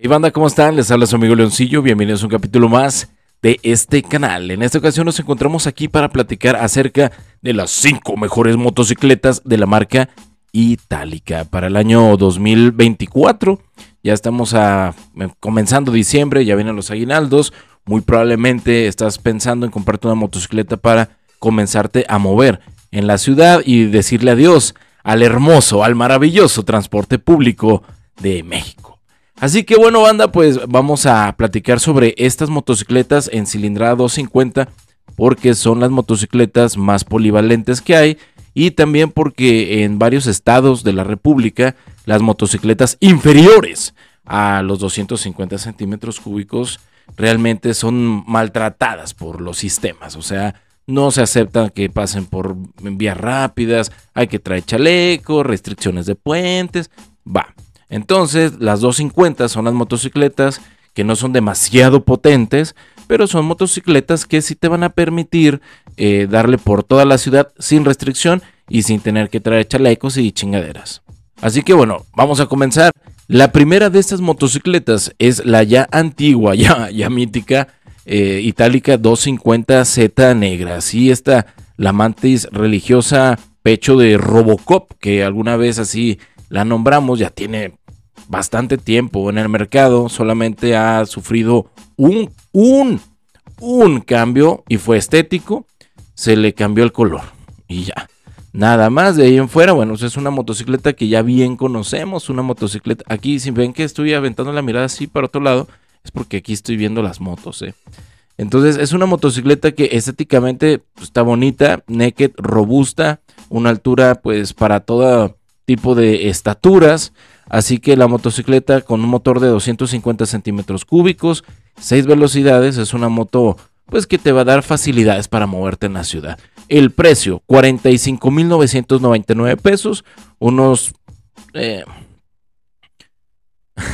Y banda, ¿cómo están? Les habla su amigo Leoncillo, bienvenidos a un capítulo más de este canal. En esta ocasión nos encontramos aquí para platicar acerca de las 5 mejores motocicletas de la marca Itálica para el año 2024. Ya estamos eh, comenzando diciembre, ya vienen los aguinaldos. Muy probablemente estás pensando en comprarte una motocicleta para comenzarte a mover en la ciudad y decirle adiós al hermoso, al maravilloso transporte público de México. Así que bueno, banda, pues vamos a platicar sobre estas motocicletas en cilindrada 250 porque son las motocicletas más polivalentes que hay y también porque en varios estados de la República las motocicletas inferiores a los 250 centímetros cúbicos realmente son maltratadas por los sistemas, o sea, no se aceptan que pasen por vías rápidas, hay que traer chaleco, restricciones de puentes, va. Entonces, las 250 son las motocicletas que no son demasiado potentes, pero son motocicletas que sí te van a permitir eh, darle por toda la ciudad sin restricción y sin tener que traer chalecos y chingaderas. Así que bueno, vamos a comenzar. La primera de estas motocicletas es la ya antigua, ya, ya mítica, eh, itálica 250Z negra. Así está la mantis religiosa pecho de Robocop, que alguna vez así la nombramos, ya tiene bastante tiempo en el mercado, solamente ha sufrido un, un, un cambio y fue estético, se le cambió el color y ya. Nada más de ahí en fuera, bueno, es una motocicleta que ya bien conocemos, una motocicleta. Aquí, si ven que estoy aventando la mirada así para otro lado, es porque aquí estoy viendo las motos, ¿eh? Entonces, es una motocicleta que estéticamente pues, está bonita, naked, robusta, una altura pues para toda tipo de estaturas. Así que la motocicleta con un motor de 250 centímetros cúbicos, 6 velocidades, es una moto pues que te va a dar facilidades para moverte en la ciudad. El precio, 45.999 pesos, unos... Eh,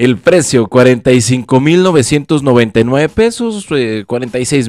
El precio, 45.999 pesos, 46 eh,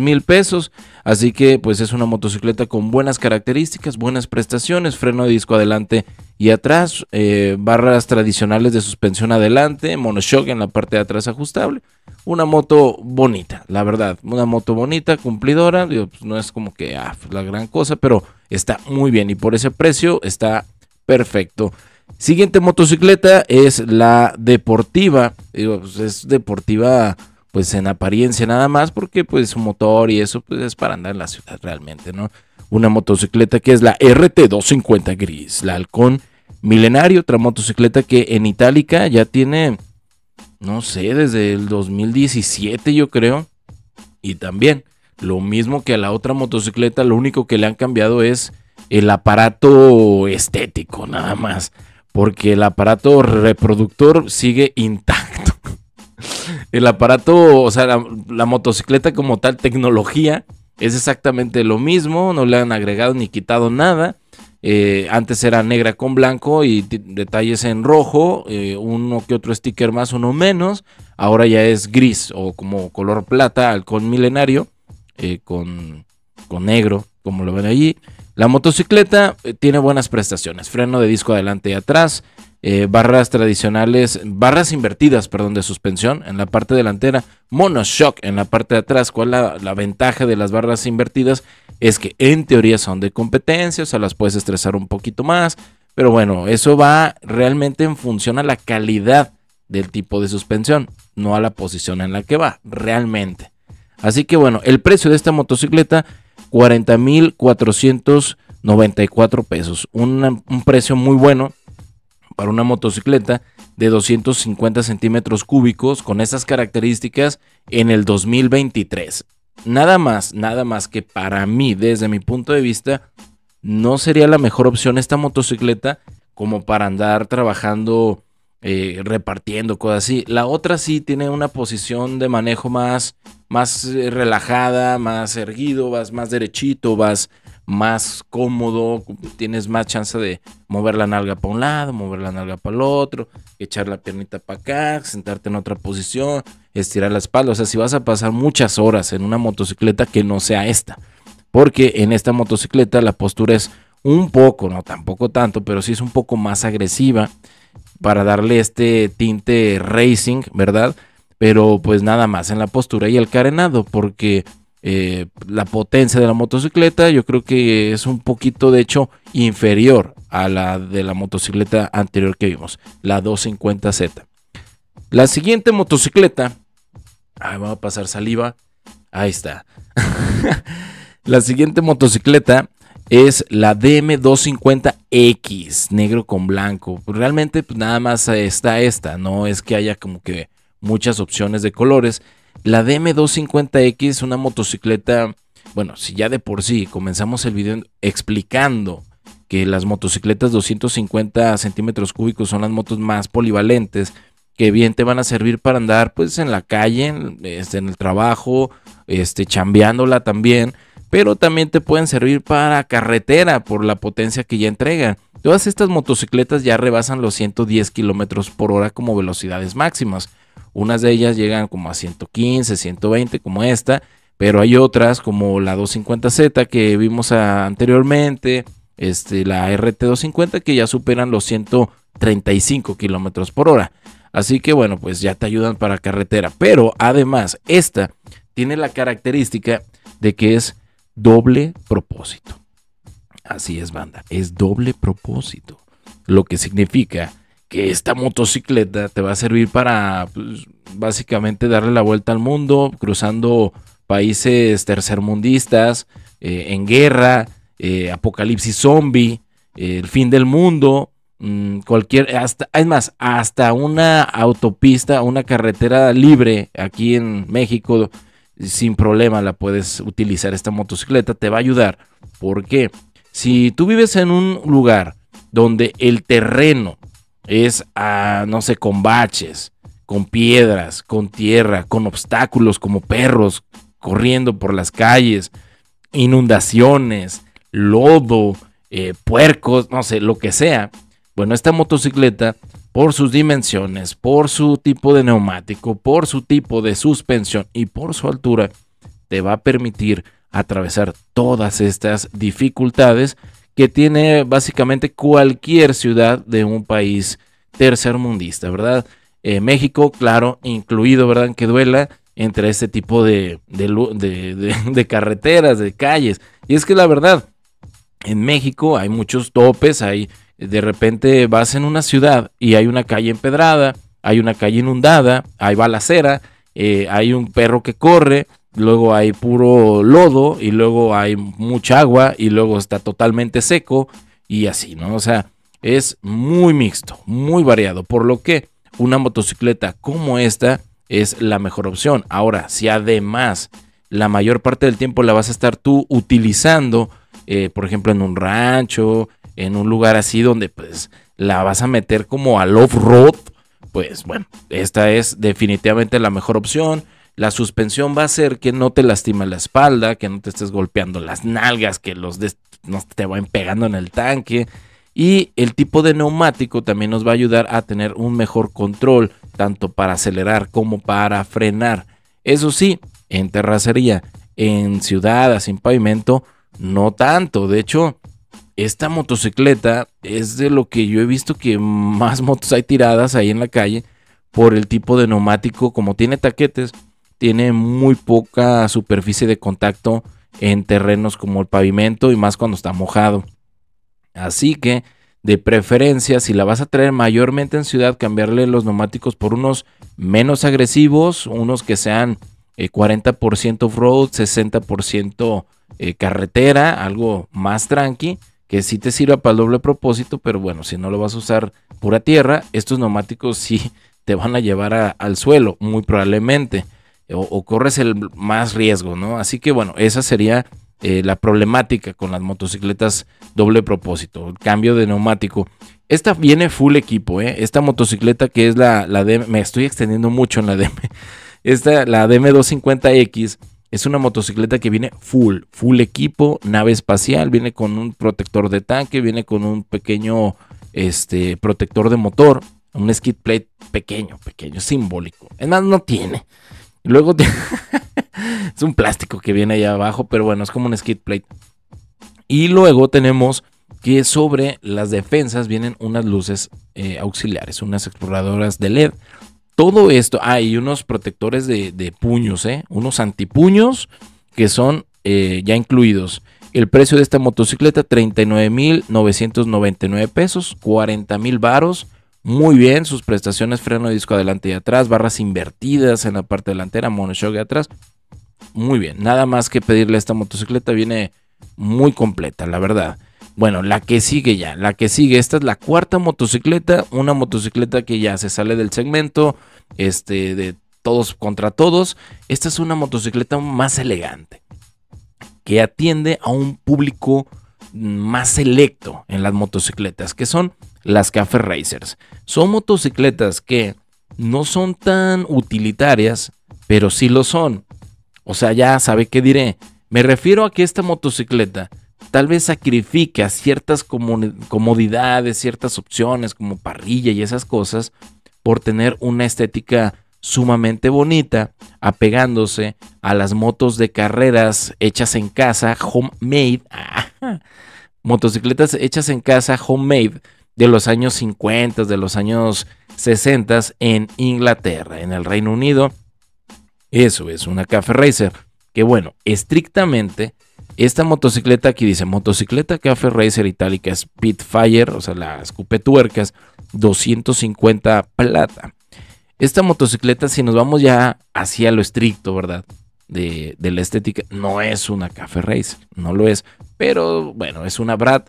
46.000 pesos. Así que pues es una motocicleta con buenas características, buenas prestaciones, freno de disco adelante y atrás, eh, barras tradicionales de suspensión adelante, monoshock en la parte de atrás ajustable. Una moto bonita, la verdad. Una moto bonita, cumplidora. Pues, no es como que ah, la gran cosa, pero está muy bien y por ese precio está perfecto. Siguiente motocicleta es la deportiva. Pues, es deportiva pues en apariencia nada más porque pues su motor y eso pues es para andar en la ciudad realmente, ¿no? Una motocicleta que es la RT250 gris, la Halcón Milenario, otra motocicleta que en Itálica ya tiene, no sé, desde el 2017 yo creo. Y también, lo mismo que a la otra motocicleta, lo único que le han cambiado es el aparato estético nada más porque el aparato reproductor sigue intacto. El aparato, o sea, la, motocicleta como tal tecnología es exactamente lo mismo, no le han agregado ni quitado nada. Eh, antes era negra con blanco y detalles en rojo, eh, uno que otro sticker más, uno menos. Ahora ya es gris o como color plata, halcón milenario, eh, con, con negro, como lo ven allí. La motocicleta eh, tiene buenas prestaciones, freno de disco adelante y atrás, eh, barras tradicionales, barras invertidas, perdón, de suspensión en la parte delantera, monoshock en la parte de atrás. ¿Cuál es la, ventaja de las barras invertidas? Es que en teoría son de competencia, o sea, las puedes estresar un poquito más, pero bueno, eso va realmente en función a la calidad del tipo de suspensión, no a la posición en la que va, realmente. Así que bueno, el precio de esta motocicleta 40.494 pesos. Un, precio muy bueno para una motocicleta de 250 centímetros cúbicos con estas características en el 2023. Nada más, nada más que para mí, desde mi punto de vista, no sería la mejor opción esta motocicleta como para andar trabajando eh, repartiendo cosas así. La otra sí tiene una posición de manejo más, más eh, relajada, más erguido, vas más derechito, vas más cómodo, tienes más chance de mover la nalga para un lado, mover la nalga para el otro, echar la piernita para acá, sentarte en otra posición, estirar la espalda. O sea, si vas a pasar muchas horas en una motocicleta que no sea esta, porque en esta motocicleta la postura es un poco, no tampoco tanto, pero sí es un poco más agresiva para darle este tinte racing, ¿verdad? Pero pues nada más en la postura y el carenado, porque eh, la potencia de la motocicleta yo creo que es un poquito de hecho inferior a la de la motocicleta anterior que vimos, la 250Z. La siguiente motocicleta, Ahí va a pasar saliva, ahí está. la siguiente motocicleta es la DM250X, negro con blanco. Realmente pues nada más está esta, no es que haya como que muchas opciones de colores. La DM250X es una motocicleta, bueno, si ya de por sí comenzamos el video explicando que las motocicletas 250 centímetros cúbicos son las motos más polivalentes, que bien te van a servir para andar pues en la calle, en, este, el trabajo, este, chambeándola también pero también te pueden servir para carretera por la potencia que ya entregan. Todas estas motocicletas ya rebasan los 110 km por hora como velocidades máximas. Unas de ellas llegan como a 115, 120 como esta, pero hay otras como la 250Z que vimos anteriormente, este, la RT250 que ya superan los 135 km por hora. Así que bueno, pues ya te ayudan para carretera. Pero además, esta tiene la característica de que es doble propósito. Así es, banda, es doble propósito. Lo que significa que esta motocicleta te va a servir para pues, básicamente darle la vuelta al mundo, cruzando países tercermundistas, eh, en guerra, eh, apocalipsis zombie, eh, el fin del mundo, mm, cualquier, hasta, es más, hasta una autopista, una carretera libre aquí en México sin problema la puedes utilizar esta motocicleta, te va a ayudar. porque Si tú vives en un lugar donde el terreno es, no sé, con baches, con piedras, con tierra, con obstáculos como perros corriendo por las calles, inundaciones, lodo, eh, puercos, no sé, lo que sea. Bueno, esta motocicleta por sus dimensiones, por su tipo de neumático, por su tipo de suspensión y por su altura, te va a permitir atravesar todas estas dificultades que tiene básicamente cualquier ciudad de un país tercermundista, ¿verdad? Eh, México, claro, incluido, ¿verdad? Que duela entre este tipo de, de, carreteras, de calles. Y es que la verdad, en México hay muchos topes, hay de repente vas en una ciudad y hay una calle empedrada, hay una calle inundada, hay balacera, eh, hay un perro que corre, luego hay puro lodo y luego hay mucha agua y luego está totalmente seco y así, ¿no? O sea, es muy mixto, muy variado, por lo que una motocicleta como esta es la mejor opción. Ahora, si además la mayor parte del tiempo la vas a estar tú utilizando, eh, por ejemplo, en un rancho, en un lugar así donde pues la vas a meter como al off-road, pues bueno, esta es definitivamente la mejor opción. La suspensión va a ser que no te lastime la espalda, que no te estés golpeando las nalgas, que los no te vayan pegando en el tanque. Y el tipo de neumático también nos va a ayudar a tener un mejor control, tanto para acelerar como para frenar. Eso sí, en terracería, en ciudad, sin pavimento, no tanto. De hecho, esta motocicleta es de lo que yo he visto que más motos hay tiradas ahí en la calle por el tipo de neumático, como tiene taquetes, tiene muy poca superficie de contacto en terrenos como el pavimento y más cuando está mojado. Así que, de preferencia, si la vas a traer mayormente en ciudad, cambiarle los neumáticos por unos menos agresivos, unos que sean 40% eh, off-road, 60% eh, carretera, algo más tranqui que sí te sirva para el doble propósito, pero bueno, si no lo vas a usar pura tierra, estos neumáticos sí te van a llevar al suelo, muy probablemente, o, corres el más riesgo, ¿no? Así que bueno, esa sería eh, la problemática con las motocicletas doble propósito, cambio de neumático. Esta viene full equipo, ¿eh? Esta motocicleta que es la, la DM, me estoy extendiendo mucho en la DM, esta, la DM250X es una motocicleta que viene full, full equipo, nave espacial, viene con un protector de tanque, viene con un pequeño este, protector de motor, un skid plate pequeño, pequeño, simbólico. Es más, no tiene. Luego es un plástico que viene allá abajo, pero bueno, es como un skid plate. Y luego tenemos que sobre las defensas vienen unas luces eh, auxiliares, unas exploradoras de LED todo esto, hay ah, unos protectores de, puños, ¿eh? unos antipuños que son eh, ya incluidos. El precio de esta motocicleta, 39.999 pesos, 40.000 varos. Muy bien, sus prestaciones, freno de disco adelante y atrás, barras invertidas en la parte delantera, monoshock de atrás. Muy bien, nada más que pedirle a esta motocicleta, viene muy completa, la verdad. Bueno, la que sigue ya, la que sigue, esta es la cuarta motocicleta, una motocicleta que ya se sale del segmento, este, de todos contra todos, esta es una motocicleta más elegante, que atiende a un público más selecto en las motocicletas, que son las Cafe Racers. Son motocicletas que no son tan utilitarias, pero sí lo son. O sea, ya sabe qué diré. Me refiero a que esta motocicleta tal vez sacrifique ciertas comodidades, ciertas opciones como parrilla y esas cosas por tener una estética sumamente bonita, apegándose a las motos de carreras hechas en casa, homemade, ah, motocicletas hechas en casa, homemade, de los años 50, de los años 60 en Inglaterra, en el Reino Unido. Eso es una Cafe Racer. Que bueno, estrictamente, esta motocicleta aquí dice motocicleta Cafe Racer Itálica Spitfire, o sea, las tuercas, 250 plata. Esta motocicleta, si nos vamos ya hacia lo estricto, ¿verdad? De, la estética, no es una Cafe Race... no lo es. Pero bueno, es una Brad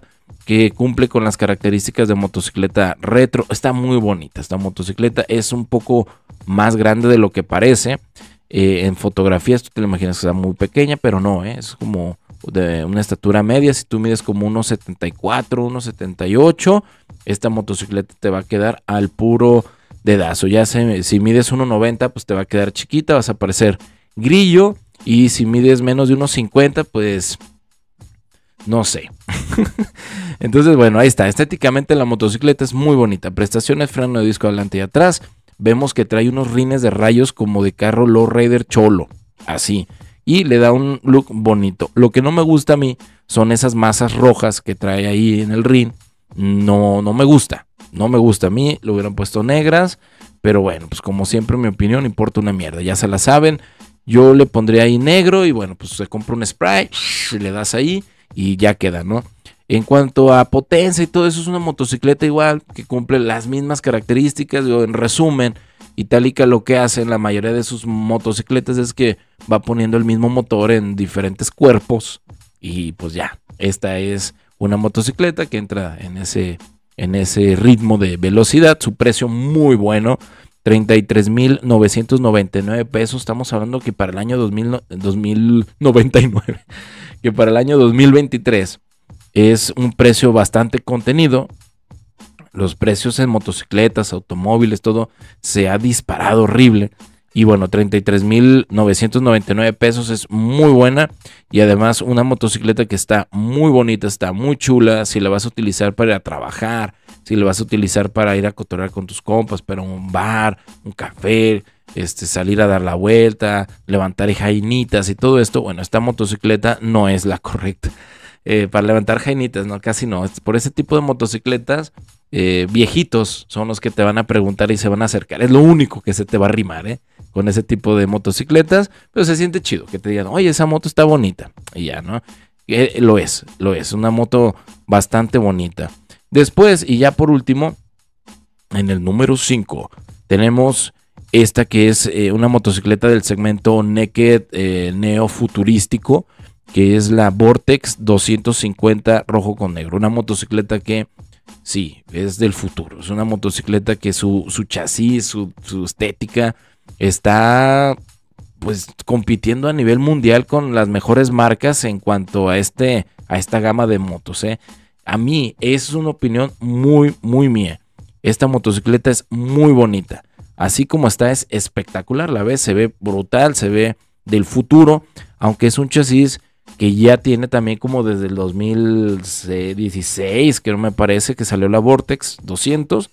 que cumple con las características de motocicleta retro. Está muy bonita esta motocicleta, es un poco más grande de lo que parece. Eh, en fotografías tú te la imaginas que está muy pequeña, pero no, ¿eh? es como de una estatura media. Si tú mides como 1.74... ...1.78 esta motocicleta te va a quedar al puro dedazo. Ya sé, si mides 1,90, pues te va a quedar chiquita, vas a parecer grillo. Y si mides menos de 1,50, pues no sé. Entonces, bueno, ahí está. Estéticamente la motocicleta es muy bonita. Prestaciones, freno de disco adelante y atrás. Vemos que trae unos rines de rayos como de carro Low Cholo. Así. Y le da un look bonito. Lo que no me gusta a mí son esas masas rojas que trae ahí en el rin no, no me gusta. No me gusta a mí, lo hubieran puesto negras. Pero bueno, pues como siempre mi opinión importa una mierda, ya se la saben. Yo le pondría ahí negro y bueno, pues se compra un spray, le das ahí y ya queda, ¿no? En cuanto a potencia y todo eso, es una motocicleta igual que cumple las mismas características. Yo, en resumen, Itálica lo que hace en la mayoría de sus motocicletas es que va poniendo el mismo motor en diferentes cuerpos y pues ya, esta es una motocicleta que entra en ese, en ese ritmo de velocidad. Su precio muy bueno, 33.999 pesos. Estamos hablando que para el año 2000, 2099, que para el año 2023 es un precio bastante contenido. Los precios en motocicletas, automóviles, todo se ha disparado horrible. Y bueno, 33.999 pesos es muy buena. Y además una motocicleta que está muy bonita, está muy chula. Si la vas a utilizar para ir a trabajar, si la vas a utilizar para ir a cotorrear con tus compas, para un bar, un café, este, salir a dar la vuelta, levantar jainitas y todo esto. Bueno, esta motocicleta no es la correcta. Eh, para levantar jainitas, no, casi no. Por ese tipo de motocicletas, eh, viejitos son los que te van a preguntar y se van a acercar. Es lo único que se te va a rimar, ¿eh? con ese tipo de motocicletas, pero se siente chido que te digan, oye, esa moto está bonita. Y ya, ¿no? Eh, lo es, lo es, una moto bastante bonita. Después, y ya por último, en el número 5, tenemos esta que es eh, una motocicleta del segmento Naked eh, Neofuturístico, que es la Vortex 250 rojo con negro. Una motocicleta que, sí, es del futuro. Es una motocicleta que su, su chasis, su, su estética, está pues compitiendo a nivel mundial con las mejores marcas en cuanto a este a esta gama de motos, ¿eh? A mí es una opinión muy muy mía. Esta motocicleta es muy bonita. Así como está es espectacular, la ves, se ve brutal, se ve del futuro, aunque es un chasis que ya tiene también como desde el 2016, que no me parece que salió la Vortex 200.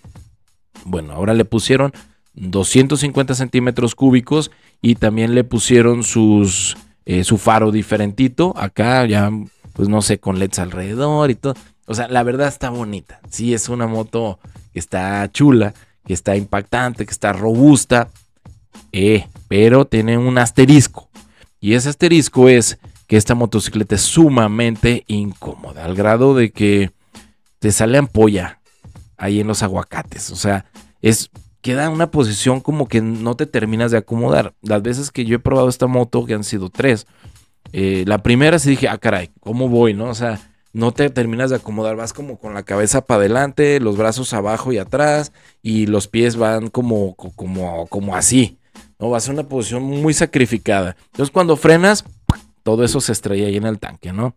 Bueno, ahora le pusieron 250 centímetros cúbicos y también le pusieron eh, su faro diferentito. Acá ya, pues no sé, con LEDs alrededor y todo. O sea, la verdad está bonita. Sí, es una moto que está chula, que está impactante, que está robusta. Eh, pero tiene un asterisco. Y ese asterisco es que esta motocicleta es sumamente incómoda, al grado de que te sale ampolla ahí en los aguacates. O sea, es queda una posición como que no te terminas de acomodar. Las veces que yo he probado esta moto, que han sido tres, eh, la primera sí dije, ah, caray, ¿cómo voy? ¿No? O sea, no te terminas de acomodar, vas como con la cabeza para adelante, los brazos abajo y atrás, y los pies van como, como, como así. ¿no? Va a ser una posición muy sacrificada. Entonces, cuando frenas, todo eso se estrella ahí en el tanque, ¿no?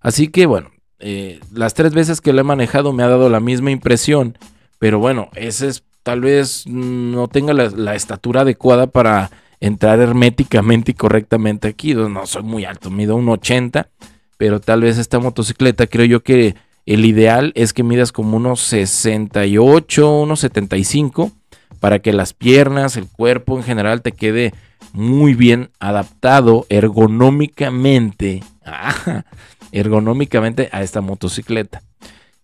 Así que bueno, eh, las tres veces que lo he manejado me ha dado la misma impresión. Pero bueno, ese es tal vez no tenga la, estatura adecuada para entrar herméticamente y correctamente aquí. No soy muy alto, mido un 80, pero tal vez esta motocicleta creo yo que el ideal es que midas como unos 68, unos 75 para que las piernas, el cuerpo en general te quede muy bien adaptado ergonómicamente, ergonómicamente a esta motocicleta.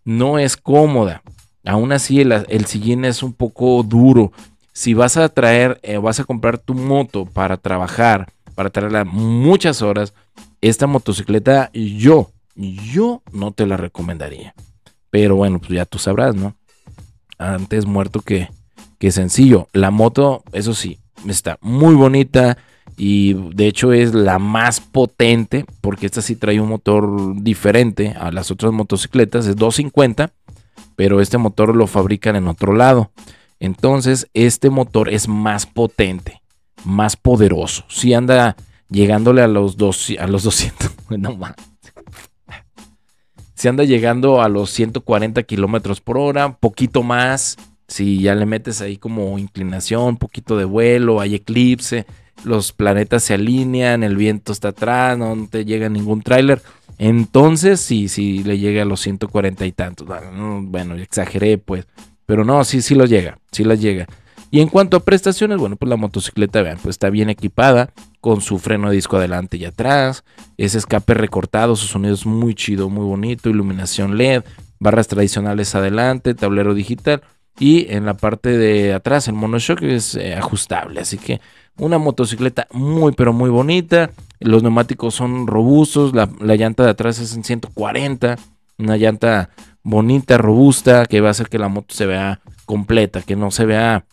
No es cómoda, Aún así, el, siguiente sillín es un poco duro. Si vas a traer, eh, vas a comprar tu moto para trabajar, para traerla muchas horas, esta motocicleta yo, yo no te la recomendaría. Pero bueno, pues ya tú sabrás, ¿no? Antes muerto que, que sencillo. La moto, eso sí, está muy bonita y de hecho es la más potente porque esta sí trae un motor diferente a las otras motocicletas, es 250 pero este motor lo fabrican en otro lado. Entonces, este motor es más potente, más poderoso. Si anda llegándole a los, dos, a los 200, no Si anda llegando a los 140 kilómetros por hora, poquito más. Si ya le metes ahí como inclinación, poquito de vuelo, hay eclipse, los planetas se alinean, el viento está atrás, no te llega ningún tráiler. Entonces, sí, si le llega a los 140 y tantos. Ah, bueno, exageré, pues. Pero no, sí, sí lo llega. Sí la llega. Y en cuanto a prestaciones, bueno, pues la motocicleta, vean, pues está bien equipada, con su freno de disco adelante y atrás, ese escape recortado, su sonido es muy chido, muy bonito, iluminación LED, barras tradicionales adelante, tablero digital y en la parte de atrás el monoshock es eh, ajustable, así que una motocicleta muy pero muy bonita. Los neumáticos son robustos. La, llanta de atrás es en 140. Una llanta bonita, robusta, que va a hacer que la moto se vea completa, que no se vea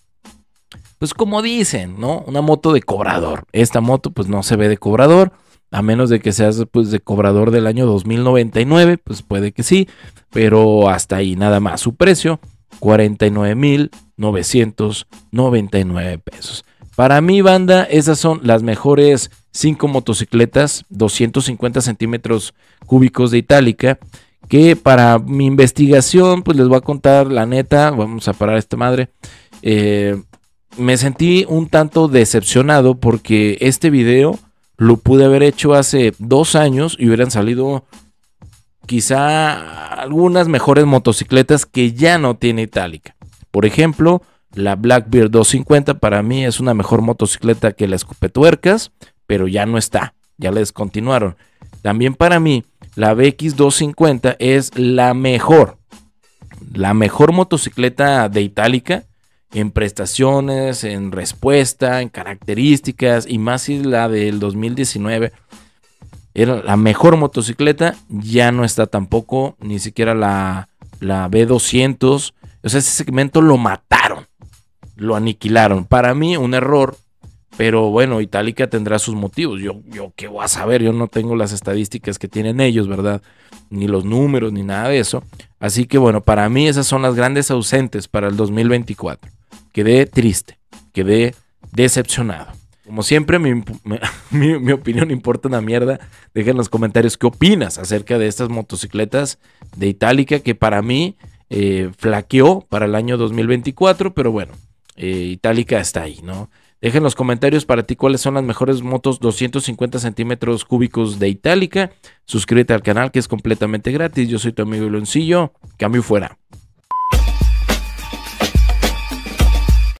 pues como dicen, ¿no? Una moto de cobrador. Esta moto pues no se ve de cobrador, a menos de que seas pues, de cobrador del año 2099, pues puede que sí, pero hasta ahí nada más. Su precio, 49.999 pesos. Para mi banda, esas son las mejores 5 motocicletas, 250 centímetros cúbicos de itálica, que para mi investigación, pues les voy a contar la neta, vamos a parar esta madre. Eh, me sentí un tanto decepcionado porque este video lo pude haber hecho hace dos años y hubieran salido quizá algunas mejores motocicletas que ya no tiene itálica. Por ejemplo, la Blackbeard 250 para mí es una mejor motocicleta que la escupetuercas, pero ya no está, ya la descontinuaron. También para mí, la BX 250 es la mejor, la mejor motocicleta de Itálica en prestaciones, en respuesta, en características y más si la del 2019 era la mejor motocicleta, ya no está tampoco, ni siquiera la, la B200. O sea, ese segmento lo mataron lo aniquilaron. Para mí, un error, pero bueno, Itálica tendrá sus motivos. Yo, yo qué voy a saber, yo no tengo las estadísticas que tienen ellos, ¿verdad? Ni los números, ni nada de eso. Así que bueno, para mí esas son las grandes ausentes para el 2024. Quedé triste, quedé decepcionado. Como siempre, mi, opinión importa una mierda. dejen los comentarios qué opinas acerca de estas motocicletas de Itálica que para mí eh, flaqueó para el año 2024, pero bueno, eh, itálica está ahí, ¿no? Dejen los comentarios para ti cuáles son las mejores motos 250 centímetros cúbicos de itálica. Suscríbete al canal que es completamente gratis. Yo soy tu amigo Leoncillo. Cambio fuera.